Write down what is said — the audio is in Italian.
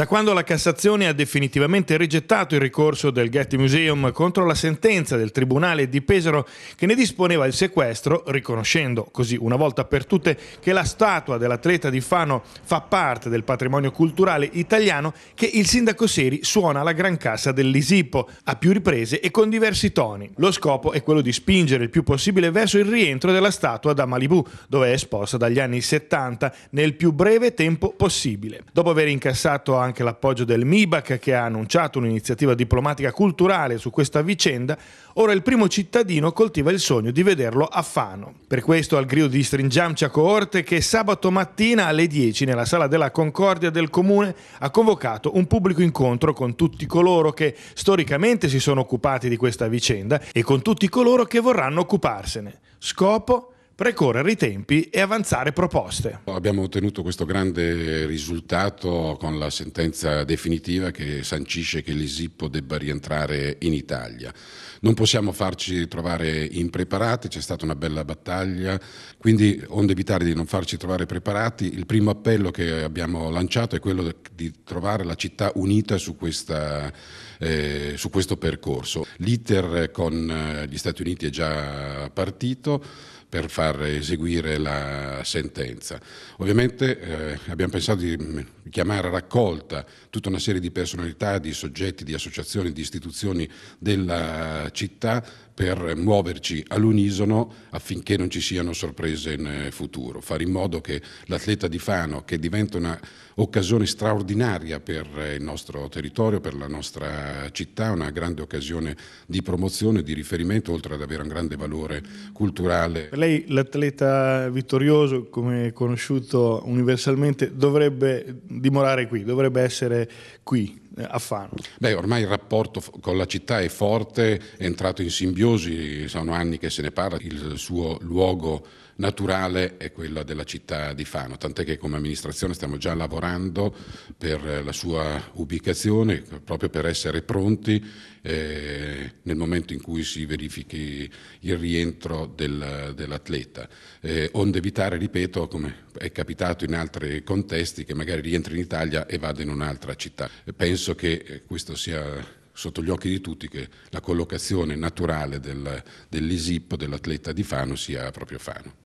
Da quando la Cassazione ha definitivamente rigettato il ricorso del Getty Museum contro la sentenza del Tribunale di Pesaro che ne disponeva il sequestro, riconoscendo così una volta per tutte che la statua dell'atleta di Fano fa parte del patrimonio culturale italiano, che il sindaco Seri suona la gran cassa dell'Isippo a più riprese e con diversi toni. Lo scopo è quello di spingere il più possibile verso il rientro della statua da Malibu, dove è esposta dagli anni 70, nel più breve tempo possibile. Dopo aver incassato anche anche l'appoggio del MIBAC che ha annunciato un'iniziativa diplomatica culturale su questa vicenda, ora il primo cittadino coltiva il sogno di vederlo a Fano. Per questo al grido di Stringiamci a coorte che sabato mattina alle 10 nella sala della Concordia del Comune ha convocato un pubblico incontro con tutti coloro che storicamente si sono occupati di questa vicenda e con tutti coloro che vorranno occuparsene. Scopo? precorrere i tempi e avanzare proposte. Abbiamo ottenuto questo grande risultato con la sentenza definitiva che sancisce che l'ISIPPO debba rientrare in Italia. Non possiamo farci trovare impreparati, c'è stata una bella battaglia, quindi onde evitare di non farci trovare preparati, il primo appello che abbiamo lanciato è quello di trovare la città unita su, questa, eh, su questo percorso. L'iter con eh, gli Stati Uniti è già partito, per far eseguire la sentenza. Ovviamente eh, abbiamo pensato di mm, chiamare a raccolta tutta una serie di personalità, di soggetti, di associazioni, di istituzioni della città per muoverci all'unisono affinché non ci siano sorprese in eh, futuro, fare in modo che l'atleta di Fano, che diventa un'occasione straordinaria per eh, il nostro territorio, per la nostra città, una grande occasione di promozione, di riferimento, oltre ad avere un grande valore culturale. Per lei l'atleta vittorioso, come conosciuto universalmente, dovrebbe dimorare qui, dovrebbe essere qui, eh, a Fano. Beh, ormai il rapporto con la città è forte, è entrato in simbiosi, sono anni che se ne parla, il suo luogo naturale è quella della città di Fano, tant'è che come amministrazione stiamo già lavorando per la sua ubicazione, proprio per essere pronti eh, nel momento in cui si verifichi il rientro del, dell'atleta, eh, onde evitare, ripeto, come è capitato in altri contesti, che magari rientri in Italia e vada in un'altra città. Penso che eh, questo sia sotto gli occhi di tutti che la collocazione naturale del, dell'ISIP dell'atleta di Fano sia proprio Fano.